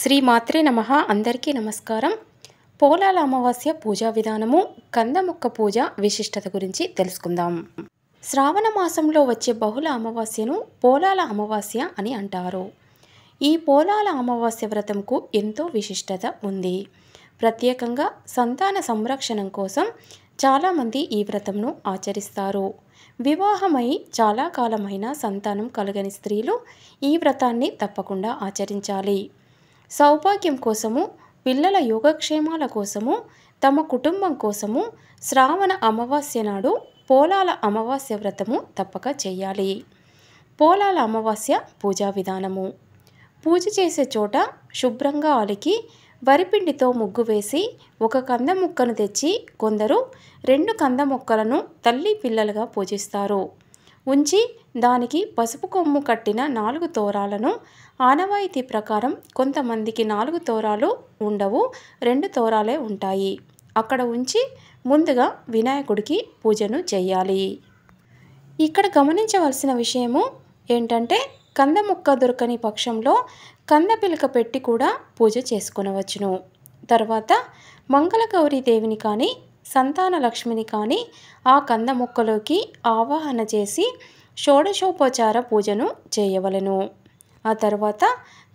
శ్రీ మాత్రే నమ అందరికీ నమస్కారం పోలాల అమావాస్య పూజా విధానము కందముక్క పూజ విశిష్టత గురించి తెలుసుకుందాం శ్రావణ మాసంలో వచ్చే బహుళ అమావాస్యను పోలాల అమావాస్య అని అంటారు ఈ పోలాల అమావాస్య వ్రతంకు ఎంతో విశిష్టత ఉంది ప్రత్యేకంగా సంతాన సంరక్షణ కోసం చాలామంది ఈ వ్రతంను ఆచరిస్తారు వివాహమై చాలా కాలమైన సంతానం కలగని స్త్రీలు ఈ వ్రతాన్ని తప్పకుండా ఆచరించాలి సౌభాగ్యం కోసము పిల్లల యోగక్షేమాల కోసము తమ కుటుంబం కోసము శ్రావణ అమావాస్య నాడు పోలాల అమావాస్య వ్రతము తప్పక చేయాలి పోలాల అమావాస్య పూజా విధానము పూజ చేసే చోట శుభ్రంగా అలికి వరిపిండితో ముగ్గు వేసి ఒక కంద ముక్కను తెచ్చి కొందరు రెండు కంద మొక్కలను తల్లి పిల్లలుగా పూజిస్తారు ఉంచి దానికి పసుపు కొమ్ము కట్టిన నాలుగు తోరాలను ఆనవాయితీ ప్రకారం కొంతమందికి నాలుగు తోరాలు ఉండవు రెండు తోరాలే ఉంటాయి అక్కడ ఉంచి ముందుగా వినాయకుడికి పూజను చేయాలి ఇక్కడ గమనించవలసిన విషయము ఏంటంటే కంద ముక్క దొరకని పక్షంలో కంద పిలక పెట్టి కూడా పూజ చేసుకునవచ్చును తర్వాత మంగళగౌరీ దేవిని కానీ సంతాన లక్ష్మిని కానీ ఆ కంద మొక్కలోకి ఆవాహన చేసి షోడశోపచార పూజను చేయవలను ఆ తర్వాత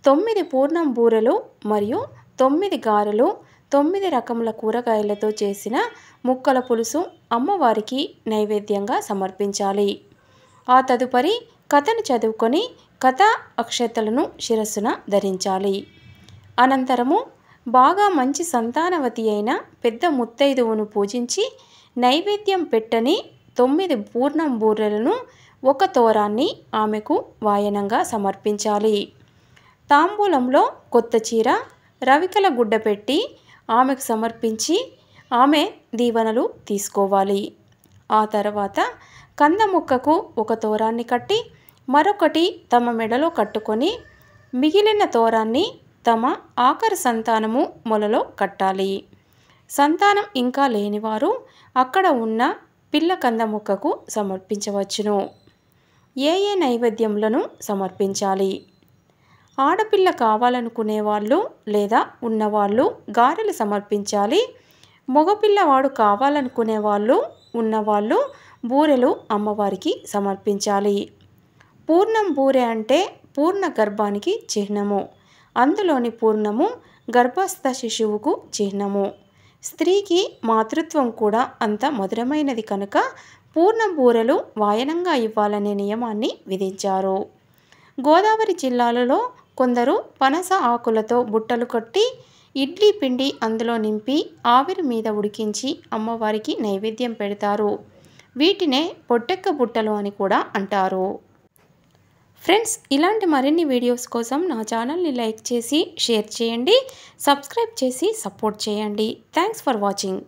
తొమ్మిది పూర్ణం బూరెలు మరియు తొమ్మిది గారెలు తొమ్మిది రకముల కూరగాయలతో చేసిన ముక్కల పులుసు అమ్మవారికి నైవేద్యంగా సమర్పించాలి ఆ తదుపరి కథను చదువుకొని కథా అక్షతలను శిరస్సున ధరించాలి అనంతరము బాగా మంచి సంతానవతి అయిన పెద్ద ముత్తైదువును పూజించి నైవేద్యం పెట్టని తొమ్మిది పూర్ణం బూరెలను ఒక తోరాన్ని ఆమెకు వాయనంగా సమర్పించాలి తాంబూలంలో కొత్త చీర రవికల గుడ్డ పెట్టి ఆమెకు సమర్పించి ఆమె దీవెనలు తీసుకోవాలి ఆ తర్వాత కంద ముక్కకు ఒక తోరాన్ని కట్టి మరొకటి తమ మెడలో కట్టుకొని మిగిలిన తోరాన్ని తమ ఆఖరి సంతానము మొలలో కట్టాలి సంతానం ఇంకా లేనివారు అక్కడ ఉన్న పిల్ల కంద ముక్కకు సమర్పించవచ్చును ఏ ఏ నైవేద్యములను సమర్పించాలి ఆడపిల్ల కావాలనుకునే వాళ్ళు లేదా ఉన్నవాళ్ళు గారెలు సమర్పించాలి మగపిల్లవాడు కావాలనుకునే వాళ్ళు ఉన్నవాళ్ళు బూరెలు అమ్మవారికి సమర్పించాలి పూర్ణం బూరె అంటే పూర్ణ గర్భానికి చిహ్నము అందులోని పూర్ణము గర్భస్థ శిశువుకు చిహ్నము స్త్రీకి మాతృత్వం కూడా అంత మధురమైనది కనుక పూర్ణ బూరలు వాయనంగా ఇవ్వాలనే నియమాన్ని విధించారు గోదావరి జిల్లాలలో కొందరు పనస ఆకులతో బుట్టలు కట్టి ఇడ్లీ పిండి అందులో నింపి ఆవిరి మీద ఉడికించి అమ్మవారికి నైవేద్యం పెడతారు వీటినే పొట్టెక్క బుట్టలు అని కూడా అంటారు ఫ్రెండ్స్ ఇలాంటి మరిన్ని వీడియోస్ కోసం నా ఛానల్ని లైక్ చేసి షేర్ చేయండి సబ్స్క్రైబ్ చేసి సపోర్ట్ చేయండి థ్యాంక్స్ ఫర్ వాచింగ్